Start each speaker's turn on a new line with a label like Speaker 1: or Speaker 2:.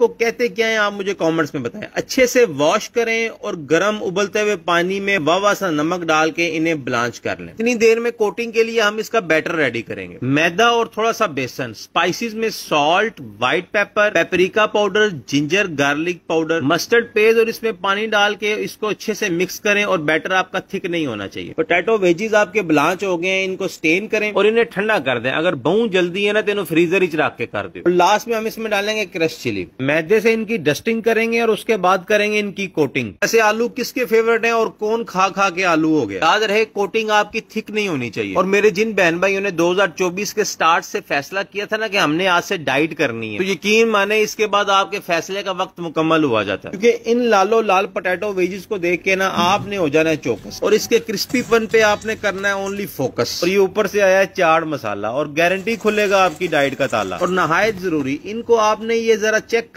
Speaker 1: को कहते क्या है आप मुझे कमेंट्स में बताएं अच्छे से वॉश करें और गर्म उबलते हुए पानी में वावा सा नमक डाल के इन्हें ब्लांच कर लें इतनी देर में कोटिंग के लिए हम इसका बैटर रेडी करेंगे मैदा और थोड़ा सा बेसन स्पाइसेस में salt white pepper paprika powder ginger garlic powder mustard पेज और इसमें पानी डाल के इसको अच्छे से मिक्स करें और बैटर आपका थिक नहीं होना चाहिए पोटेटो वेजीज आपके ब्लांच हो गए इनको स्टेन करें और इन्हें ठंडा कर दें अगर बहुत जल्दी है ना तो फ्रीजर ही रख के कर दो लास्ट में हम इसमें डालेंगे क्रश चिली मैदे से इनकी डस्टिंग करेंगे और उसके बाद करेंगे इनकी कोटिंग ऐसे आलू किसके फेवरेट हैं और कौन खा खा के आलू हो गए याद रहे कोटिंग आपकी थिक नहीं होनी चाहिए और मेरे जिन बहन भाइयों ने 2024 के स्टार्ट से फैसला किया था ना कि हमने आज से डाइट करनी है तो यकीन माने इसके बाद आपके फैसले का वक्त मुकम्मल हुआ जाता है क्यूँकी इन लालो लाल पटेटो वेजेस को देख के ना आपने हो जाना है चौकस और इसके क्रिस्पीपन पे आपने करना है ओनली फोकस और ये ऊपर से आया है चार मसाला और गारंटी खुलेगा आपकी डाइट का ताला और नहाय जरूरी इनको आपने ये जरा चेक